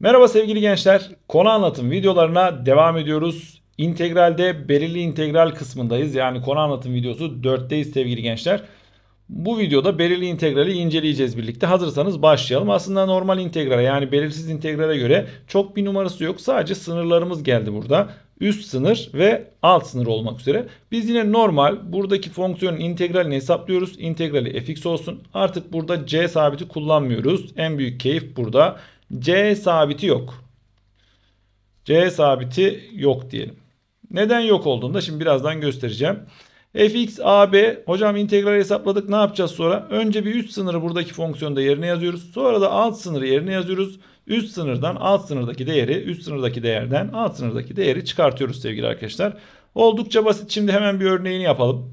Merhaba sevgili gençler. Konu anlatım videolarına devam ediyoruz. İntegralde belirli integral kısmındayız. Yani konu anlatım videosu 4'teyiz sevgili gençler. Bu videoda belirli integrali inceleyeceğiz birlikte. Hazırsanız başlayalım. Aslında normal integrale yani belirsiz integrale göre çok bir numarası yok. Sadece sınırlarımız geldi burada üst sınır ve alt sınır olmak üzere. Biz yine normal buradaki fonksiyonun integralini hesaplıyoruz. İntegrali fx olsun. Artık burada c sabiti kullanmıyoruz. En büyük keyif burada. c sabiti yok. c sabiti yok diyelim. Neden yok olduğunu da şimdi birazdan göstereceğim. fx ab hocam integral hesapladık ne yapacağız sonra? Önce bir üst sınırı buradaki fonksiyonda yerine yazıyoruz. Sonra da alt sınırı yerine yazıyoruz. Üst sınırdan alt sınırdaki değeri, üst sınırdaki değerden alt sınırdaki değeri çıkartıyoruz sevgili arkadaşlar. Oldukça basit. Şimdi hemen bir örneğini yapalım.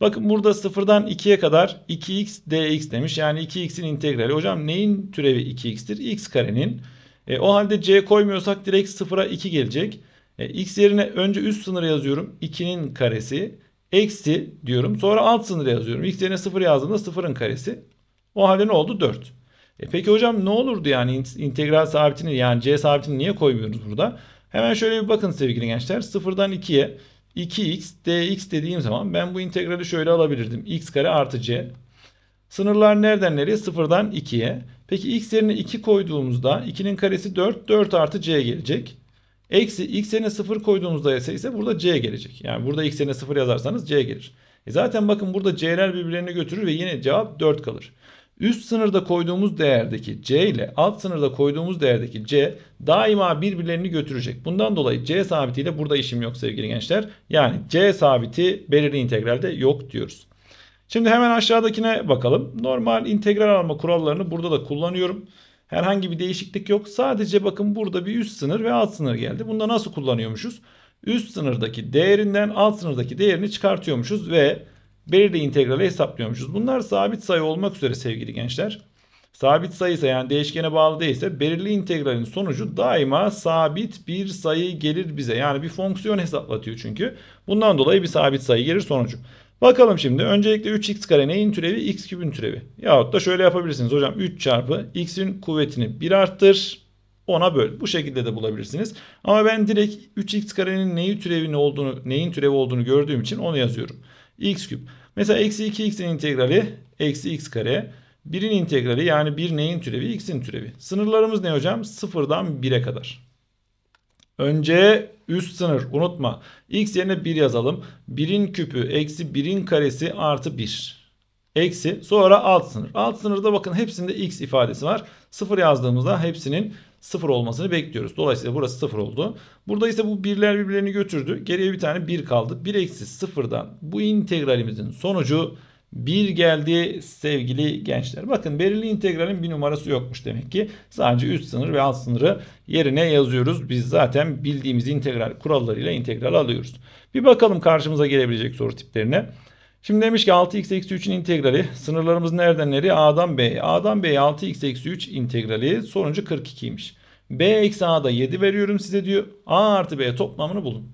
Bakın burada sıfırdan 2'ye kadar 2x dx demiş. Yani 2x'in integrali. Hocam neyin türevi 2x'tir? x karenin. E, o halde c koymuyorsak direkt sıfıra 2 gelecek. E, x yerine önce üst sınırı yazıyorum. 2'nin karesi. Eksi diyorum. Sonra alt sınırı yazıyorum. x yerine 0 yazdığımda 0'ın karesi. O halde ne oldu? 4. E peki hocam ne olurdu yani integral sabitini yani c sabitini niye koymuyoruz burada? Hemen şöyle bir bakın sevgili gençler. Sıfırdan 2'ye 2x dx dediğim zaman ben bu integrali şöyle alabilirdim. x kare artı c. Sınırlar nereden nereye? Sıfırdan 2'ye. Peki x yerine 2 koyduğumuzda 2'nin karesi 4. 4 artı c gelecek. Eksi x yerine 0 koyduğumuzda ise, ise burada c gelecek. Yani burada x yerine 0 yazarsanız c gelir. E zaten bakın burada c'ler birbirlerini götürür ve yine cevap 4 kalır. Üst sınırda koyduğumuz değerdeki C ile alt sınırda koyduğumuz değerdeki C daima birbirlerini götürecek. Bundan dolayı C sabitiyle burada işim yok sevgili gençler. Yani C sabiti belirli integralde yok diyoruz. Şimdi hemen aşağıdakine bakalım. Normal integral alma kurallarını burada da kullanıyorum. Herhangi bir değişiklik yok. Sadece bakın burada bir üst sınır ve alt sınır geldi. Bunda nasıl kullanıyormuşuz? Üst sınırdaki değerinden alt sınırdaki değerini çıkartıyormuşuz ve Belirli integrali hesaplıyormuşuz. Bunlar sabit sayı olmak üzere sevgili gençler. Sabit sayı yani değişkene bağlı değilse belirli integralin sonucu daima sabit bir sayı gelir bize. Yani bir fonksiyon hesaplatıyor çünkü. Bundan dolayı bir sabit sayı gelir sonucu. Bakalım şimdi öncelikle 3x kare neyin türevi? x kübün türevi. Yahut da şöyle yapabilirsiniz hocam 3 çarpı x'in kuvvetini 1 arttır ona böl. Bu şekilde de bulabilirsiniz. Ama ben direkt 3x karenin neyi türevini olduğunu, neyin türevi olduğunu gördüğüm için onu yazıyorum x küp. Mesela eksi 2x'in integrali eksi x kare. 1'in integrali yani 1 neyin türevi? x'in türevi. Sınırlarımız ne hocam? 0'dan 1'e kadar. Önce üst sınır unutma. x yerine 1 yazalım. 1'in küpü eksi 1'in karesi artı 1. Eksi sonra alt sınır. Alt sınırda bakın hepsinde x ifadesi var. 0 yazdığımızda hepsinin sıfır olmasını bekliyoruz. Dolayısıyla burası sıfır oldu. Burada ise bu birler birbirlerini götürdü. Geriye bir tane bir kaldı. 1 eksi sıfırdan bu integralimizin sonucu 1 geldi sevgili gençler. Bakın belirli integralin bir numarası yokmuş demek ki. Sadece üst sınır ve alt sınırı yerine yazıyoruz. Biz zaten bildiğimiz integral kurallarıyla integral alıyoruz. Bir bakalım karşımıza gelebilecek soru tiplerine. Şimdi demiş ki 6x eksi 3'ün integrali sınırlarımız nereden nereye? A'dan B'ye. A'dan B'ye 6x eksi 3 integrali sonucu 42'ymiş. B eksi A'da 7 veriyorum size diyor. A artı B toplamını bulun.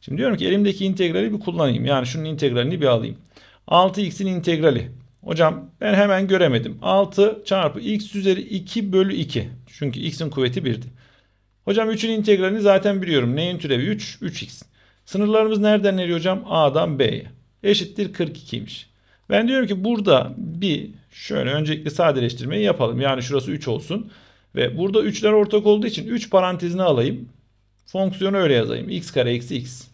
Şimdi diyorum ki elimdeki integrali bir kullanayım. Yani şunun integralini bir alayım. 6x'in integrali. Hocam ben hemen göremedim. 6 çarpı x üzeri 2 bölü 2. Çünkü x'in kuvveti 1'di. Hocam 3'ün integralini zaten biliyorum. Neyin türevi 3? 3x. Sınırlarımız nereden nereye hocam? A'dan B'ye eşittir 42'ymiş. Ben diyorum ki burada bir şöyle öncelikle sadeleştirmeyi yapalım. Yani şurası 3 olsun. Ve burada 3'ler ortak olduğu için 3 parantezine alayım. Fonksiyonu öyle yazayım. x kare eksi x.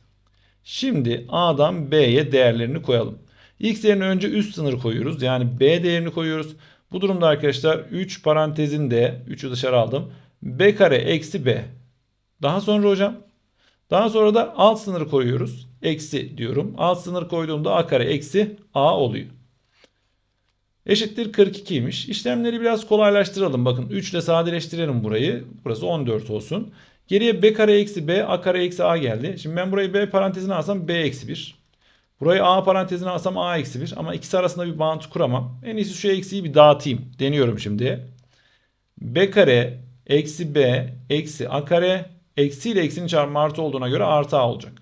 Şimdi A'dan B'ye değerlerini koyalım. X yerine önce üst sınır koyuyoruz. Yani B değerini koyuyoruz. Bu durumda arkadaşlar 3 parantezinde 3'ü dışarı aldım. B kare eksi B. Daha sonra hocam daha sonra da alt sınır koyuyoruz. Eksi diyorum. Alt sınır koyduğumda a kare eksi a oluyor. Eşittir 42 42'ymiş. İşlemleri biraz kolaylaştıralım. Bakın 3 ile sadeleştirelim burayı. Burası 14 olsun. Geriye b kare eksi b a kare eksi a geldi. Şimdi ben burayı b parantezine alsam b eksi 1. Burayı a parantezine alsam a eksi 1. Ama ikisi arasında bir bağıntı kuramam. En iyisi şu eksiyi bir dağıtayım. Deniyorum şimdi. b kare eksi b eksi a kare Eksi ile eksinin çarpımı artı olduğuna göre artı a olacak.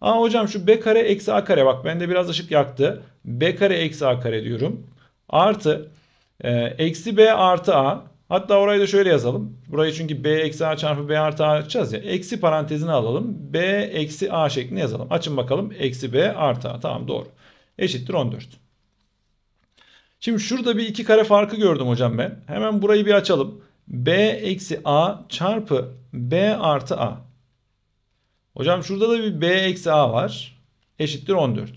Aa hocam şu b kare eksi a kare bak bende biraz ışık yaktı. b kare eksi a kare diyorum. Artı e, eksi b artı a. Hatta orayı da şöyle yazalım. Burayı çünkü b eksi a çarpı b artı a açacağız ya. Eksi parantezini alalım. b eksi a şeklinde yazalım. Açın bakalım. Eksi b artı a. Tamam doğru. Eşittir 14. Şimdi şurada bir iki kare farkı gördüm hocam ben. Hemen burayı bir açalım. B eksi A çarpı B artı A. Hocam şurada da bir B eksi A var. Eşittir 14.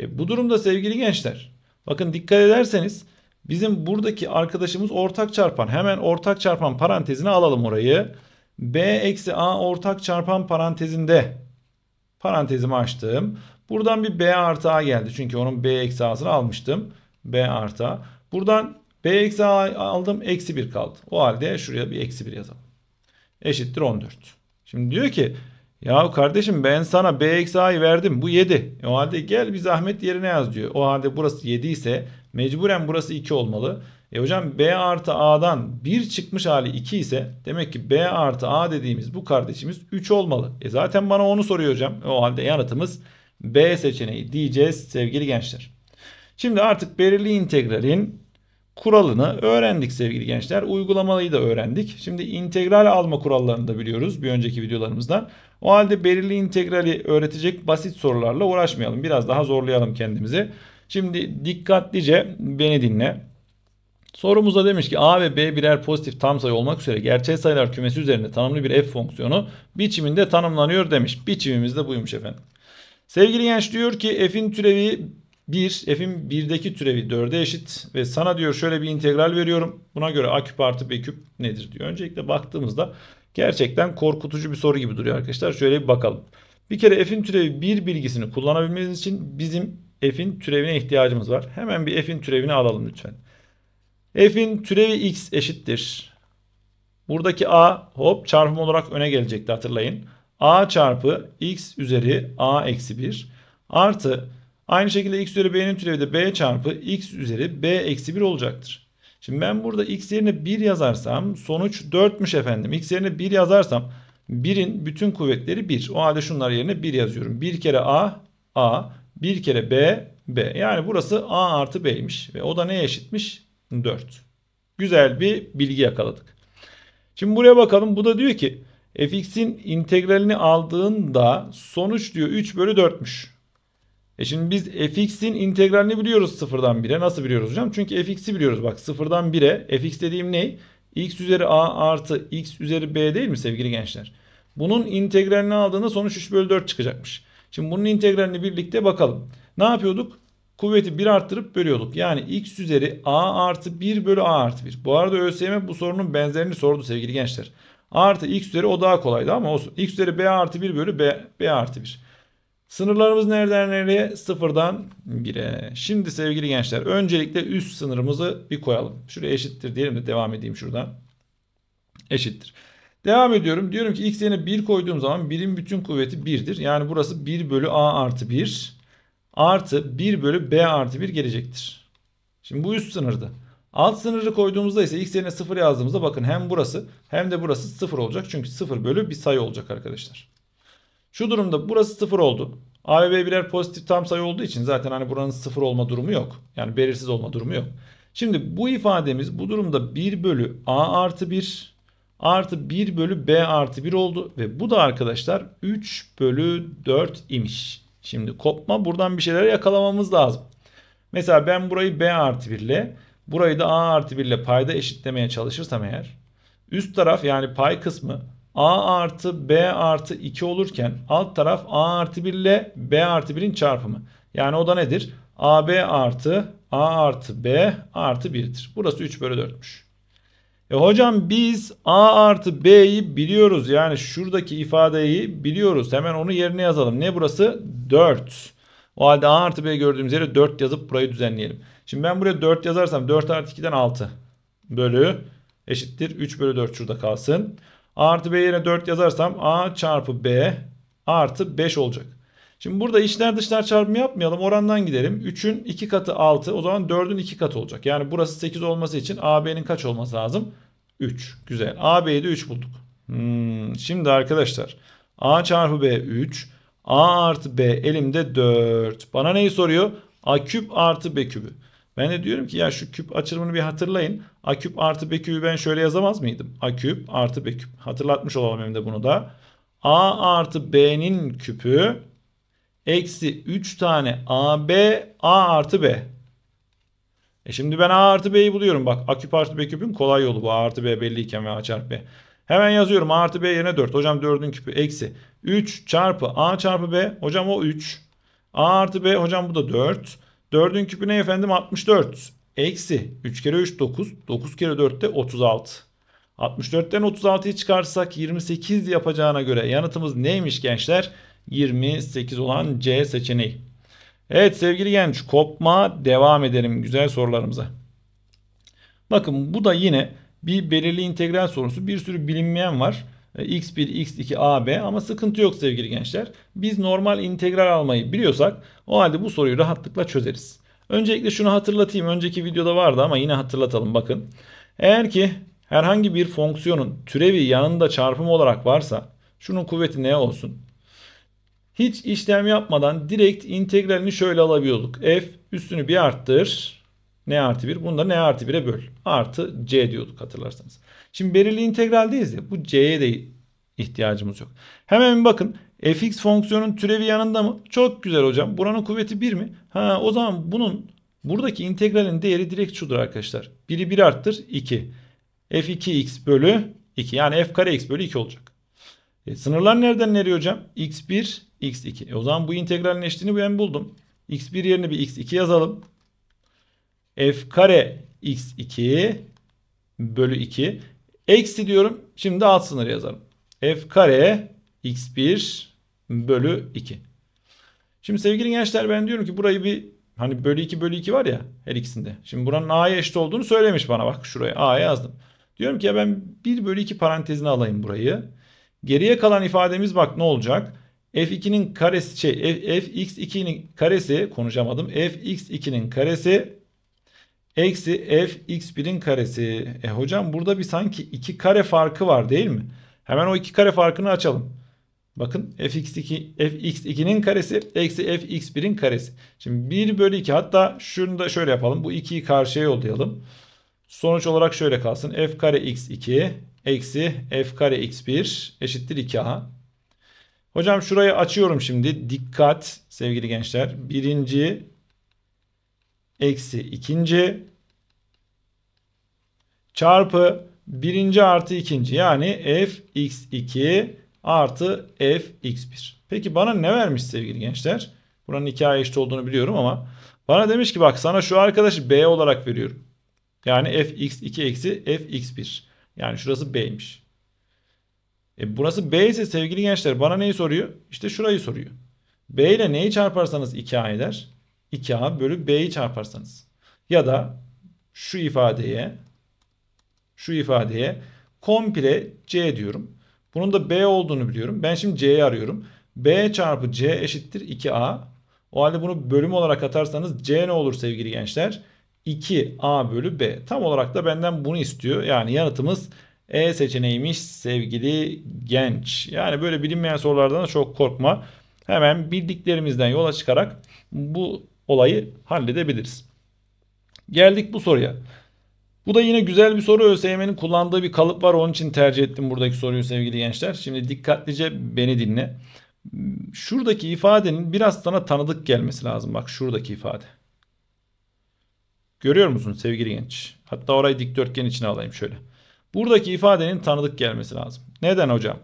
E, bu durumda sevgili gençler. Bakın dikkat ederseniz bizim buradaki arkadaşımız ortak çarpan. Hemen ortak çarpan parantezine alalım orayı. B eksi A ortak çarpan parantezinde parantezimi açtım. Buradan bir B artı A geldi. Çünkü onun B eksi A'sını almıştım. B artı A. Buradan B eksi A aldım. Eksi 1 kaldı. O halde şuraya bir eksi 1 yazalım. Eşittir 14. Şimdi diyor ki ya kardeşim ben sana B eksi A'yı verdim. Bu 7. E o halde gel bir zahmet yerine yaz diyor. O halde burası 7 ise mecburen burası 2 olmalı. E hocam B artı A'dan 1 çıkmış hali 2 ise demek ki B artı A dediğimiz bu kardeşimiz 3 olmalı. E zaten bana onu soruyor hocam. E o halde yanıtımız B seçeneği diyeceğiz sevgili gençler. Şimdi artık belirli integralin kuralını öğrendik sevgili gençler. Uygulamayı da öğrendik. Şimdi integral alma kurallarını da biliyoruz bir önceki videolarımızdan. O halde belirli integrali öğretecek basit sorularla uğraşmayalım. Biraz daha zorlayalım kendimizi. Şimdi dikkatlice beni dinle. Sorumuzda demiş ki a ve b birer pozitif tam sayı olmak üzere gerçel sayılar kümesi üzerinde tanımlı bir f fonksiyonu biçiminde tanımlanıyor demiş. Biçimimiz de buymuş efendim. Sevgili genç diyor ki f'in türevi 1 f'in 1'deki türevi 4'e eşit ve sana diyor şöyle bir integral veriyorum. Buna göre a küp artı b küp nedir diyor. Öncelikle baktığımızda gerçekten korkutucu bir soru gibi duruyor arkadaşlar. Şöyle bir bakalım. Bir kere f'in türevi 1 bilgisini kullanabilmemiz için bizim f'in türevine ihtiyacımız var. Hemen bir f'in türevini alalım lütfen. f'in türevi x eşittir. Buradaki a hop çarpım olarak öne gelecekti hatırlayın. a çarpı x üzeri a eksi 1 artı Aynı şekilde x üzeri b'nin türevi de b çarpı x üzeri b eksi 1 olacaktır. Şimdi ben burada x yerine 1 yazarsam sonuç 4'müş efendim. x yerine 1 yazarsam 1'in bütün kuvvetleri 1. O halde şunlar yerine 1 yazıyorum. 1 kere a a 1 kere b b. Yani burası a artı b'ymiş ve o da neye eşitmiş? 4. Güzel bir bilgi yakaladık. Şimdi buraya bakalım. Bu da diyor ki fx'in integralini aldığında sonuç diyor 3 bölü 4'müş. E şimdi biz fx'in integralini biliyoruz sıfırdan 1'e. Nasıl biliyoruz hocam? Çünkü fx'i biliyoruz. Bak sıfırdan 1'e fx dediğim ne? x üzeri a artı x üzeri b değil mi sevgili gençler? Bunun integralini aldığında sonuç 3 bölü 4 çıkacakmış. Şimdi bunun integralini birlikte bakalım. Ne yapıyorduk? Kuvveti 1 arttırıp bölüyorduk. Yani x üzeri a artı 1 bölü a artı 1. Bu arada ÖSYM bu sorunun benzerini sordu sevgili gençler. artı x üzeri o daha kolaydı ama olsun. x üzeri b artı 1 bölü b, b artı 1. Sınırlarımız nereden nereye? Sıfırdan bire. Şimdi sevgili gençler öncelikle üst sınırımızı bir koyalım. Şuraya eşittir diyelim de devam edeyim şuradan. Eşittir. Devam ediyorum. Diyorum ki x yerine 1 koyduğum zaman birim bütün kuvveti 1'dir. Yani burası 1 bölü a artı 1 artı 1 bölü b artı 1 gelecektir. Şimdi bu üst sınırdı. Alt sınırı koyduğumuzda ise x yerine 0 yazdığımızda bakın hem burası hem de burası 0 olacak. Çünkü 0 bölü bir sayı olacak arkadaşlar. Şu durumda burası 0 oldu. A ve B birer pozitif tam sayı olduğu için zaten hani buranın sıfır olma durumu yok. Yani belirsiz olma durumu yok. Şimdi bu ifademiz bu durumda 1 bölü A artı 1 artı 1 bölü B artı 1 oldu. Ve bu da arkadaşlar 3 bölü 4 imiş. Şimdi kopma buradan bir şeyler yakalamamız lazım. Mesela ben burayı B artı 1 ile burayı da A artı 1 ile payda eşitlemeye çalışırsam eğer üst taraf yani pay kısmı A artı B artı 2 olurken alt taraf A artı 1 ile B artı 1'in çarpımı. Yani o da nedir? AB artı A artı B artı 1'dir. Burası 3 bölü 4'müş. E hocam biz A artı B'yi biliyoruz. Yani şuradaki ifadeyi biliyoruz. Hemen onu yerine yazalım. Ne burası? 4. O halde A artı B gördüğümüz yere 4 yazıp burayı düzenleyelim. Şimdi ben buraya 4 yazarsam 4 artı 2'den 6 bölü eşittir. 3 bölü 4 şurada kalsın. Artı B yerine 4 yazarsam A çarpı B artı 5 olacak. Şimdi burada içler dışlar çarpımı yapmayalım. Orandan gidelim. 3'ün 2 katı 6. O zaman 4'ün 2 katı olacak. Yani burası 8 olması için AB'nin kaç olması lazım? 3. Güzel. AB'yi de 3 bulduk. Hmm, şimdi arkadaşlar A çarpı B 3. A artı B elimde 4. Bana neyi soruyor? A küp artı B kübü. Ben de diyorum ki ya şu küp açılımını bir hatırlayın. A küp artı B küpü ben şöyle yazamaz mıydım? A küp artı B küp. Hatırlatmış olalım hem de bunu da. A artı B'nin küpü eksi 3 tane AB A artı B. E şimdi ben A artı B'yi buluyorum. Bak A küp artı B küpün kolay yolu bu. A artı B belliyken ve A çarpı B. Hemen yazıyorum A artı B yerine 4. Hocam 4'ün küpü eksi 3 çarpı A çarpı B. Hocam o 3. A artı B hocam bu da 4. 4'ün küpü ne efendim? 64. Eksi 3 kere 3 9. 9 kere 4 de 36. 64'ten 36'yı çıkarsak 28 yapacağına göre yanıtımız neymiş gençler? 28 olan C seçeneği. Evet sevgili genç kopma devam edelim güzel sorularımıza. Bakın bu da yine bir belirli integral sorusu. Bir sürü bilinmeyen var x1, x2, ab ama sıkıntı yok sevgili gençler. Biz normal integral almayı biliyorsak o halde bu soruyu rahatlıkla çözeriz. Öncelikle şunu hatırlatayım. Önceki videoda vardı ama yine hatırlatalım bakın. Eğer ki herhangi bir fonksiyonun türevi yanında çarpım olarak varsa şunun kuvveti ne olsun? Hiç işlem yapmadan direkt integralini şöyle alabiliyorduk. F üstünü bir arttır. N artı 1. Bunu da N artı 1'e böl. Artı C diyorduk hatırlarsanız. Şimdi belirli integraldeyiz ya bu c'ye de ihtiyacımız yok. Hemen bakın fx fonksiyonun türevi yanında mı? Çok güzel hocam. Buranın kuvveti 1 mi? Ha o zaman bunun buradaki integralin değeri direkt şudur arkadaşlar. 1'i 1 arttır 2. f2x bölü 2 yani f kare x bölü 2 olacak. E, sınırlar nereden nereye hocam? x1 x2. E, o zaman bu integralin eşliğini ben buldum. x1 yerine bir x2 yazalım. f kare x2 bölü 2. Eksi diyorum. Şimdi alt sınırı yazarım. F kare x1 bölü 2. Şimdi sevgili gençler ben diyorum ki burayı bir hani bölü 2 bölü 2 var ya her ikisinde. Şimdi buranın a'ya eşit olduğunu söylemiş bana bak şuraya a'ya yazdım. Diyorum ki ya ben 1 bölü 2 parantezine alayım burayı. Geriye kalan ifademiz bak ne olacak? f2'nin karesi şey f, fx2'nin karesi konuşamadım. fx2'nin karesi Eksi f x1'in karesi. E hocam burada bir sanki iki kare farkı var değil mi? Hemen o iki kare farkını açalım. Bakın f fx2, x 2nin karesi eksi f x 1in karesi. Şimdi 1 bölü 2 hatta şunu da şöyle yapalım. Bu 2'yi karşıya yollayalım. Sonuç olarak şöyle kalsın. f kare x2 eksi f kare x1 eşittir 2a. Hocam şurayı açıyorum şimdi. Dikkat sevgili gençler. Birinci eksi ikinci çarpı birinci artı ikinci yani f x 2 artı f x 1 Peki bana ne vermiş sevgili gençler? Buranın 2'ye eşit olduğunu biliyorum ama bana demiş ki bak sana şu arkadaşı b olarak veriyorum. Yani f x 2 eksi f x 1 Yani şurası b'ymiş. E burası b ise sevgili gençler bana neyi soruyor? İşte şurayı soruyor. b ile neyi çarparsanız 2a eder? 2A bölü B'yi çarparsanız ya da şu ifadeye şu ifadeye komple C diyorum. Bunun da B olduğunu biliyorum. Ben şimdi C'yi arıyorum. B çarpı C eşittir 2A. O halde bunu bölüm olarak atarsanız C ne olur sevgili gençler? 2A bölü B. Tam olarak da benden bunu istiyor. Yani yanıtımız E seçeneğiymiş sevgili genç. Yani böyle bilinmeyen sorulardan da çok korkma. Hemen bildiklerimizden yola çıkarak bu olayı halledebiliriz. Geldik bu soruya. Bu da yine güzel bir soru. ÖSYM'nin kullandığı bir kalıp var. Onun için tercih ettim buradaki soruyu sevgili gençler. Şimdi dikkatlice beni dinle. Şuradaki ifadenin biraz sana tanıdık gelmesi lazım. Bak şuradaki ifade. Görüyor musun sevgili genç? Hatta orayı dikdörtgen içine alayım şöyle. Buradaki ifadenin tanıdık gelmesi lazım. Neden hocam?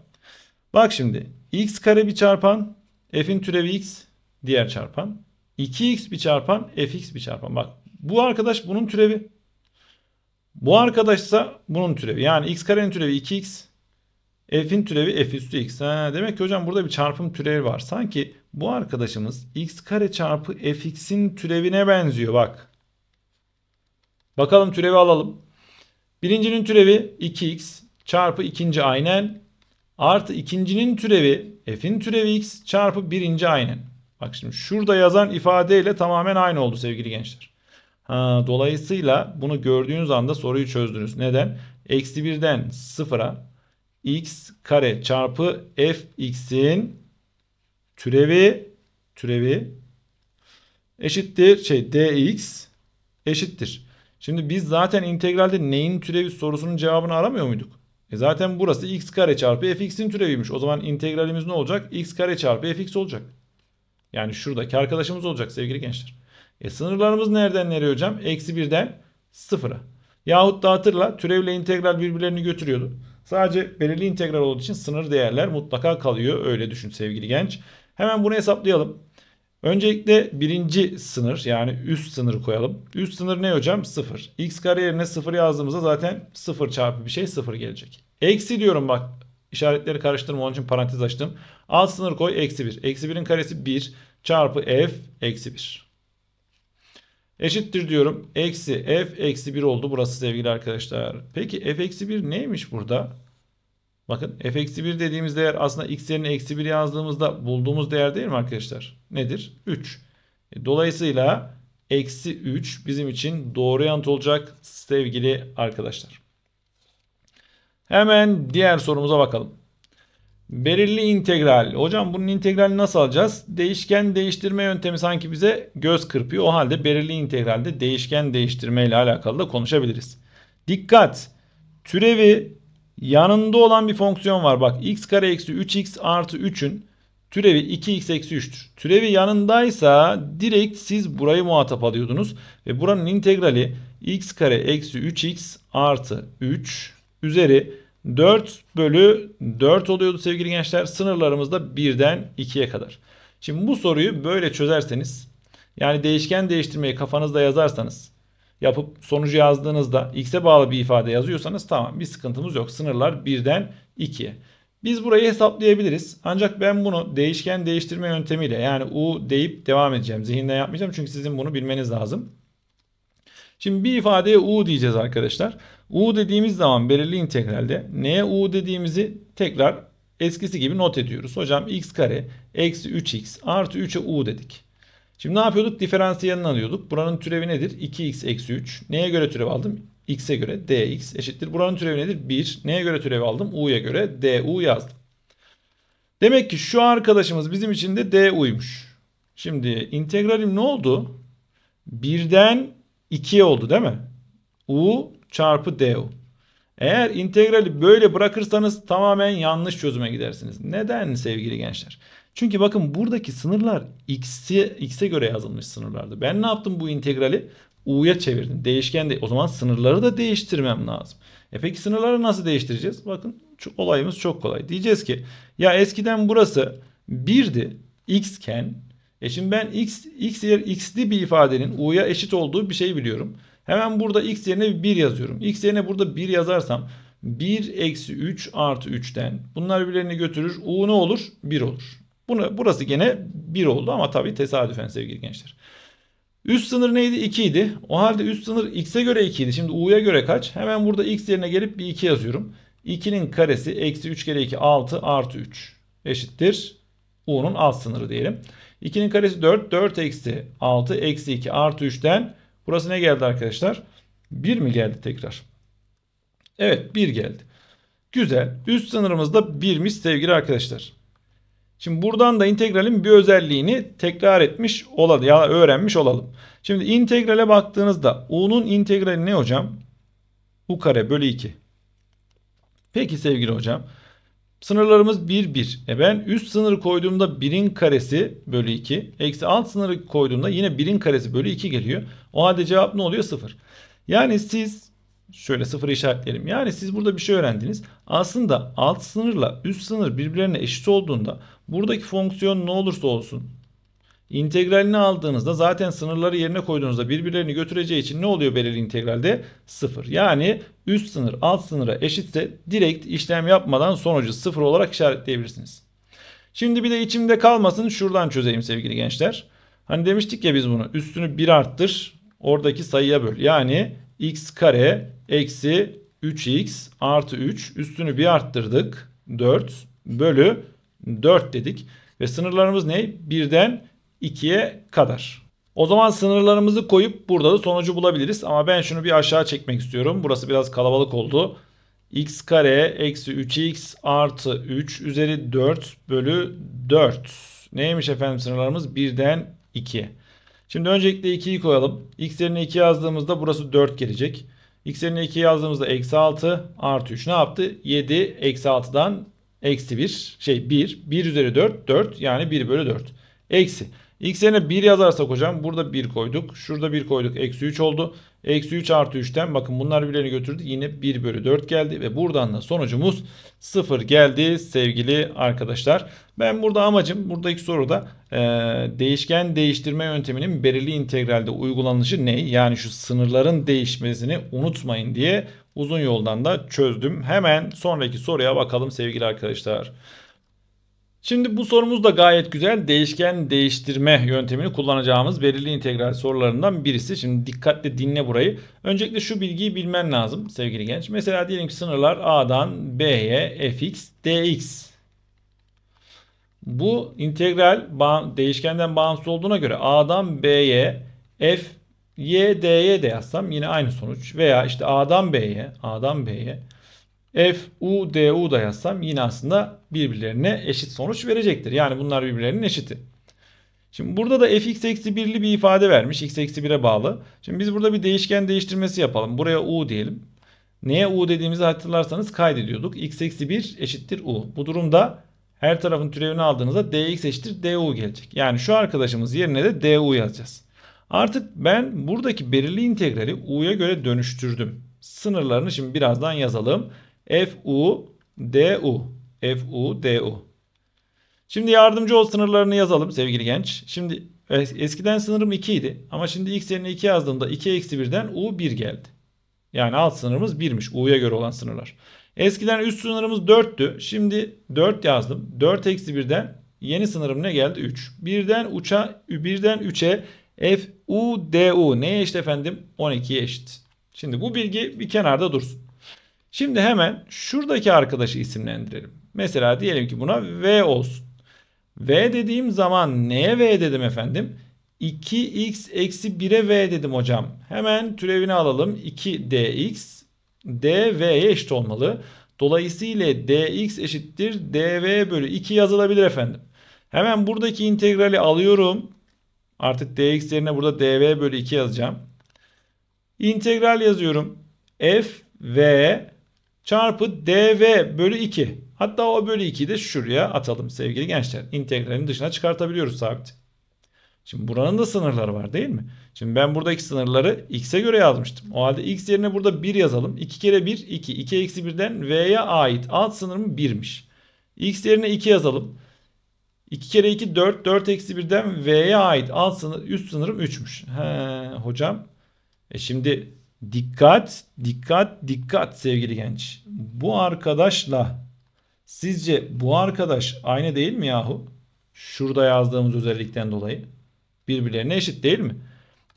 Bak şimdi x kare bir çarpan f'in türevi x diğer çarpan 2x bir çarpan fx bir çarpan. Bak bu arkadaş bunun türevi. Bu arkadaşsa bunun türevi. Yani x karenin türevi 2x. F'in türevi f üstü x. Ha, demek ki hocam burada bir çarpım türevi var. Sanki bu arkadaşımız x kare çarpı fx'in türevine benziyor bak. Bakalım türevi alalım. Birincinin türevi 2x çarpı ikinci aynen artı ikincinin türevi f'in türevi x çarpı birinci aynen. Bak şimdi şurada yazan ifadeyle tamamen aynı oldu sevgili gençler. Ha, dolayısıyla bunu gördüğünüz anda soruyu çözdünüz. Neden? Eksi 1'den 0'a x kare çarpı f x'in türevi türevi eşittir şey dx eşittir. Şimdi biz zaten integralde neyin türevi sorusunun cevabını aramıyor muyduk? E zaten burası x kare çarpı fx'in türeviymiş. O zaman integralimiz ne olacak? x kare çarpı fx olacak. Yani şuradaki arkadaşımız olacak sevgili gençler. E sınırlarımız nereden nereye hocam? Eksi 1'den sıfıra. Yahut da hatırla türevle integral birbirlerini götürüyordu. Sadece belirli integral olduğu için sınır değerler mutlaka kalıyor. Öyle düşün sevgili genç. Hemen bunu hesaplayalım. Öncelikle birinci sınır yani üst sınır koyalım. Üst sınır ne hocam? 0. X kare yerine 0 yazdığımızda zaten 0 çarpı bir şey 0 gelecek. Eksi diyorum bak İşaretleri karıştırma onun için parantez açtım. Alt sınır koy eksi 1. Eksi 1'in karesi 1 çarpı f eksi 1. Eşittir diyorum. Eksi f eksi 1 oldu burası sevgili arkadaşlar. Peki f eksi 1 neymiş burada? Bakın f eksi 1 dediğimiz değer aslında x yerine eksi 1 yazdığımızda bulduğumuz değer değil mi arkadaşlar? Nedir? 3. E, dolayısıyla eksi 3 bizim için doğru yanıt olacak sevgili arkadaşlar. Hemen diğer sorumuza bakalım. Belirli integral. Hocam bunun integralini nasıl alacağız? Değişken değiştirme yöntemi sanki bize göz kırpıyor. O halde belirli integralde değişken değiştirme ile alakalı da konuşabiliriz. Dikkat! Türevi yanında olan bir fonksiyon var. Bak x kare eksi 3x artı 3'ün türevi 2x eksi 3'tür. Türevi yanındaysa direkt siz burayı muhatap alıyordunuz. Ve buranın integrali x kare eksi 3x artı 3 üzeri 4 bölü 4 oluyordu sevgili gençler. Sınırlarımız da 1'den 2'ye kadar. Şimdi bu soruyu böyle çözerseniz yani değişken değiştirmeyi kafanızda yazarsanız yapıp sonucu yazdığınızda x'e bağlı bir ifade yazıyorsanız tamam bir sıkıntımız yok. Sınırlar 1'den 2'ye. Biz burayı hesaplayabiliriz. Ancak ben bunu değişken değiştirme yöntemiyle yani u deyip devam edeceğim. Zihinden yapmayacağım çünkü sizin bunu bilmeniz lazım. Şimdi bir ifadeye u diyeceğiz arkadaşlar. u dediğimiz zaman belirli integralde neye u dediğimizi tekrar eskisi gibi not ediyoruz. Hocam x kare eksi 3x artı 3'e u dedik. Şimdi ne yapıyorduk? Diferansiyelini alıyorduk. Buranın türevi nedir? 2x eksi 3. Neye göre türev aldım? x'e göre dx eşittir. Buranın türevi nedir? 1. Neye göre türev aldım? u'ya göre du yazdım. Demek ki şu arkadaşımız bizim için de du'ymuş. Şimdi integralim ne oldu? 1'den 2'ye oldu değil mi? U çarpı du. Eğer integrali böyle bırakırsanız tamamen yanlış çözüme gidersiniz. Neden sevgili gençler? Çünkü bakın buradaki sınırlar x'e göre yazılmış sınırlardı. Ben ne yaptım bu integrali? U'ya çevirdim. Değişken de o zaman sınırları da değiştirmem lazım. E peki sınırları nasıl değiştireceğiz? Bakın şu olayımız çok kolay. Diyeceğiz ki ya eskiden burası 1'di. X'ken e şimdi ben x, x yer x'li bir ifadenin u'ya eşit olduğu bir şey biliyorum. Hemen burada x yerine 1 yazıyorum. x yerine burada 1 yazarsam 1 eksi 3 artı 3'ten bunlar birbirlerini götürür. u ne olur? 1 olur. Bunu, burası gene 1 oldu ama tabii tesadüfen sevgili gençler. Üst sınır neydi? 2 idi. O halde üst sınır x'e göre 2 idi. Şimdi u'ya göre kaç? Hemen burada x yerine gelip bir 2 yazıyorum. 2'nin karesi eksi 3 kere 2 6 artı 3 eşittir. u'nun alt sınırı diyelim. 2'nin karesi 4. 4 eksi 6 eksi 2 artı 3'ten burası ne geldi arkadaşlar? 1 mi geldi tekrar? Evet 1 geldi. Güzel. Üst sınırımız da 1'miş sevgili arkadaşlar. Şimdi buradan da integralin bir özelliğini tekrar etmiş olalım ya öğrenmiş olalım. Şimdi integrale baktığınızda u'nun integrali ne hocam? u kare bölü 2. Peki sevgili hocam. Sınırlarımız 1-1. E ben üst sınırı koyduğumda 1'in karesi bölü 2. Eksi alt sınırı koyduğumda yine 1'in karesi bölü 2 geliyor. O halde cevap ne oluyor? 0. Yani siz şöyle 0 işaretleyelim. Yani siz burada bir şey öğrendiniz. Aslında alt sınırla üst sınır birbirlerine eşit olduğunda buradaki fonksiyon ne olursa olsun İntegralini aldığınızda zaten sınırları yerine koyduğunuzda birbirlerini götüreceği için ne oluyor belirli integralde? sıfır Yani üst sınır alt sınıra eşitse direkt işlem yapmadan sonucu sıfır olarak işaretleyebilirsiniz. Şimdi bir de içimde kalmasın şuradan çözeyim sevgili gençler. Hani demiştik ya biz bunu üstünü bir arttır oradaki sayıya böl. Yani x kare eksi 3x artı 3 üstünü bir arttırdık 4 bölü 4 dedik. Ve sınırlarımız ne? 1'den 2'ye kadar. O zaman sınırlarımızı koyup burada da sonucu bulabiliriz. Ama ben şunu bir aşağı çekmek istiyorum. Burası biraz kalabalık oldu. x kare eksi 3x artı 3 üzeri 4 bölü 4. Neymiş efendim sınırlarımız? 1'den 2. Şimdi öncelikle 2'yi koyalım. x yerine 2 yazdığımızda burası 4 gelecek. x yerine 2 yazdığımızda eksi 6 artı 3 ne yaptı? 7 eksi 6'dan eksi 1 şey 1. 1 üzeri 4 4 yani 1 bölü 4. Eksi. X yerine 1 yazarsak hocam burada 1 koyduk. Şurada 1 koyduk. Eksi 3 oldu. Eksi 3 artı 3'ten bakın bunlar birbirini götürdü. Yine 1 bölü 4 geldi ve buradan da sonucumuz 0 geldi sevgili arkadaşlar. Ben burada amacım buradaki soruda e, değişken değiştirme yönteminin belirli integralde uygulanışı ne? Yani şu sınırların değişmesini unutmayın diye uzun yoldan da çözdüm. Hemen sonraki soruya bakalım sevgili arkadaşlar. Şimdi bu sorumuz da gayet güzel. Değişken değiştirme yöntemini kullanacağımız belirli integral sorularından birisi. Şimdi dikkatle dinle burayı. Öncelikle şu bilgiyi bilmen lazım sevgili genç. Mesela diyelim ki sınırlar A'dan B'ye fx dx. Bu integral değişkenden bağımsız olduğuna göre A'dan B'ye f y d'ye de yazsam yine aynı sonuç. Veya işte A'dan B'ye A'dan B'ye F, U, D, U da yazsam yine aslında birbirlerine eşit sonuç verecektir. Yani bunlar birbirlerinin eşiti. Şimdi burada da fx eksi 1'li bir ifade vermiş. x eksi 1'e bağlı. Şimdi biz burada bir değişken değiştirmesi yapalım. Buraya u diyelim. Neye u dediğimizi hatırlarsanız kaydediyorduk. x eksi 1 eşittir u. Bu durumda her tarafın türevini aldığınızda dx eşittir du gelecek. Yani şu arkadaşımız yerine de du yazacağız. Artık ben buradaki belirli integrali u'ya göre dönüştürdüm. Sınırlarını şimdi birazdan yazalım. F u u, d F u d u. Şimdi yardımcı ol sınırlarını yazalım sevgili genç. Şimdi eskiden sınırım 2 idi ama şimdi x yerine 2 yazdığımda 2 eksi 1'den U 1 geldi. Yani alt sınırımız 1'miş U'ya göre olan sınırlar. Eskiden üst sınırımız 4'tü. Şimdi 4 yazdım. 4 eksi 1'den yeni sınırım ne geldi? 3. 1'den uça, 1'den 3'e f u d u neye eşit efendim? 12'ye eşit. Şimdi bu bilgi bir kenarda dursun. Şimdi hemen şuradaki arkadaşı isimlendirelim. Mesela diyelim ki buna V olsun. V dediğim zaman neye V dedim efendim? 2x eksi 1'e V dedim hocam. Hemen türevini alalım. 2dx d V'ye eşit olmalı. Dolayısıyla dx eşittir dv bölü 2 yazılabilir efendim. Hemen buradaki integrali alıyorum. Artık dx yerine burada dv bölü 2 yazacağım. İntegral yazıyorum. f v çarpı dv bölü 2. Hatta o bölü 2'yi de şuraya atalım sevgili gençler. İntegralin dışına çıkartabiliyoruz sabit. Şimdi buranın da sınırları var değil mi? Şimdi ben buradaki sınırları x'e göre yazmıştım. O halde x yerine burada 1 yazalım. 2 kere 1 2. 2 eksi 1'den v'ye ait alt sınırım 1'miş. x yerine 2 yazalım. 2 kere 2 4. 4 eksi 1'den v'ye ait alt sınır, üst sınırım 3'müş. He, hocam. E şimdi Dikkat, dikkat, dikkat sevgili genç. Bu arkadaşla sizce bu arkadaş aynı değil mi yahu? Şurada yazdığımız özellikten dolayı. Birbirlerine eşit değil mi?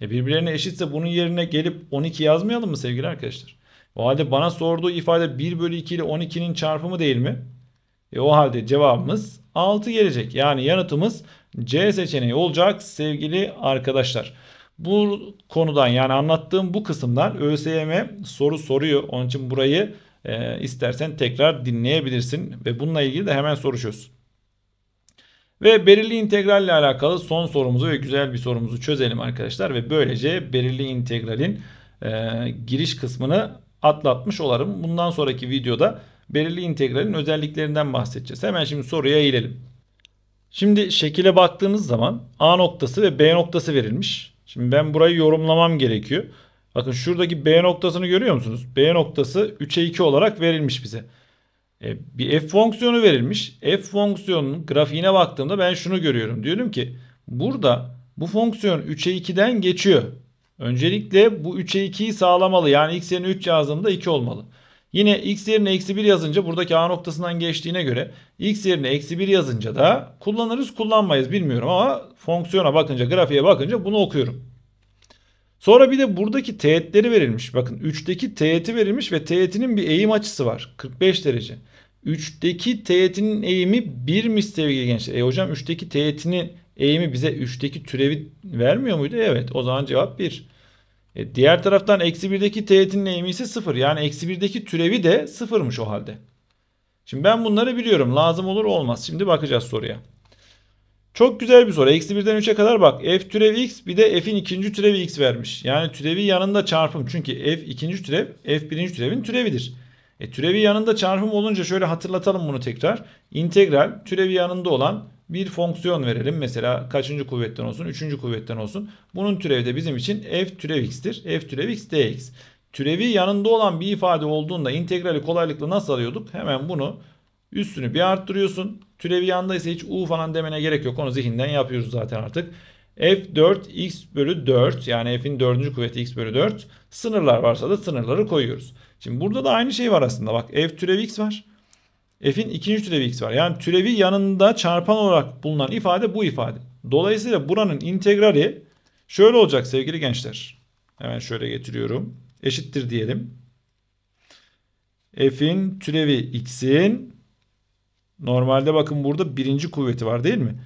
E birbirlerine eşitse bunun yerine gelip 12 yazmayalım mı sevgili arkadaşlar? O halde bana sorduğu ifade 1 bölü 2 ile 12'nin çarpımı değil mi? E o halde cevabımız 6 gelecek. Yani yanıtımız C seçeneği olacak sevgili arkadaşlar. Bu konudan yani anlattığım bu kısımdan ÖSYM soru soruyor. Onun için burayı e, istersen tekrar dinleyebilirsin ve bununla ilgili de hemen soru çöz. Ve belirli integralle alakalı son sorumuzu ve güzel bir sorumuzu çözelim arkadaşlar ve böylece belirli integralin e, giriş kısmını atlatmış olarım. Bundan sonraki videoda belirli integralin özelliklerinden bahsedeceğiz. Hemen şimdi soruya eğilelim. Şimdi şekile baktığınız zaman A noktası ve B noktası verilmiş. Şimdi ben burayı yorumlamam gerekiyor. Bakın şuradaki B noktasını görüyor musunuz? B noktası 3'e 2 olarak verilmiş bize. E, bir f fonksiyonu verilmiş. F fonksiyonunun grafiğine baktığımda ben şunu görüyorum. Diyorum ki burada bu fonksiyon 3'e 2'den geçiyor. Öncelikle bu 3'e 2'yi sağlamalı. Yani x yerine 3 yazdığımda 2 olmalı. Yine x yerine eksi 1 yazınca buradaki a noktasından geçtiğine göre x yerine eksi 1 yazınca da kullanırız kullanmayız bilmiyorum ama fonksiyona bakınca grafiğe bakınca bunu okuyorum. Sonra bir de buradaki teğetleri verilmiş. Bakın 3'teki teğeti verilmiş ve teğetinin bir eğim açısı var. 45 derece. 3'teki teğetinin eğimi 1'miş sevgili gençler. E hocam 3'teki teğetinin eğimi bize 3'teki türevi vermiyor muydu? Evet o zaman cevap 1. E, diğer taraftan eksi 1'deki teğetinin eğimi ise 0. Yani eksi 1'deki türevi de 0'mış o halde. Şimdi ben bunları biliyorum. Lazım olur olmaz. Şimdi bakacağız soruya. Çok güzel bir soru. Eksi 1'den 3'e kadar bak. F türevi x bir de f'in ikinci türevi x vermiş. Yani türevi yanında çarpım. Çünkü f ikinci türev f birinci türevin türevidir. E, türevi yanında çarpım olunca şöyle hatırlatalım bunu tekrar. İntegral türevi yanında olan bir fonksiyon verelim. Mesela kaçıncı kuvvetten olsun? Üçüncü kuvvetten olsun. Bunun türevi de bizim için f türev x'tir. f türev x dx. Türevi yanında olan bir ifade olduğunda integrali kolaylıkla nasıl alıyorduk? Hemen bunu üstünü bir arttırıyorsun. Türevi yanında ise hiç u falan demene gerek yok. Onu zihinden yapıyoruz zaten artık. f4 x bölü 4 yani f'in dördüncü kuvveti x bölü 4 sınırlar varsa da sınırları koyuyoruz. Şimdi burada da aynı şey var aslında bak f türev x var. F'in ikinci türevi x var. Yani türevi yanında çarpan olarak bulunan ifade bu ifade. Dolayısıyla buranın integrali şöyle olacak sevgili gençler. Hemen şöyle getiriyorum. Eşittir diyelim. F'in türevi x'in normalde bakın burada birinci kuvveti var değil mi?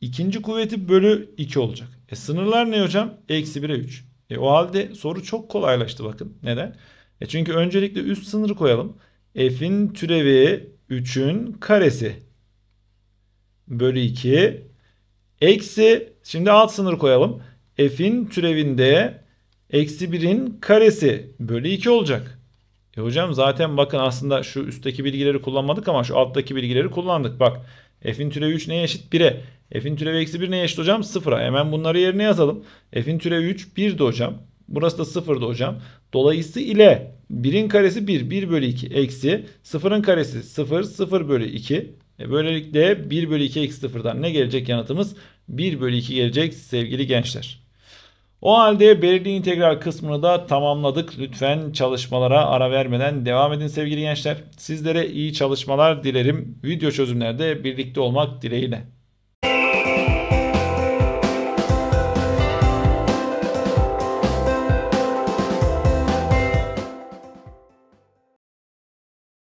İkinci kuvveti bölü 2 olacak. E sınırlar ne hocam? Eksi 1'e 3. E o halde soru çok kolaylaştı bakın. Neden? E çünkü öncelikle üst sınırı koyalım f'in türevi 3'ün karesi bölü 2 eksi şimdi alt sınır koyalım. f'in türevinde eksi 1'in karesi bölü 2 olacak. E hocam zaten bakın aslında şu üstteki bilgileri kullanmadık ama şu alttaki bilgileri kullandık. Bak f'in türevi 3 neye eşit? 1'e. f'in türevi eksi 1 neye eşit hocam? 0'a. Hemen bunları yerine yazalım. f'in türevi 3 1'di hocam. Burası da sıfırdı hocam. Dolayısı ile 1'in karesi 1. 1 bölü 2 eksi. 0'ın karesi 0. 0 bölü 2. E böylelikle 1 bölü 2 eksi 0'dan ne gelecek yanıtımız? 1 bölü 2 gelecek sevgili gençler. O halde belirli integral kısmını da tamamladık. Lütfen çalışmalara ara vermeden devam edin sevgili gençler. Sizlere iyi çalışmalar dilerim. Video çözümlerde birlikte olmak dileğiyle.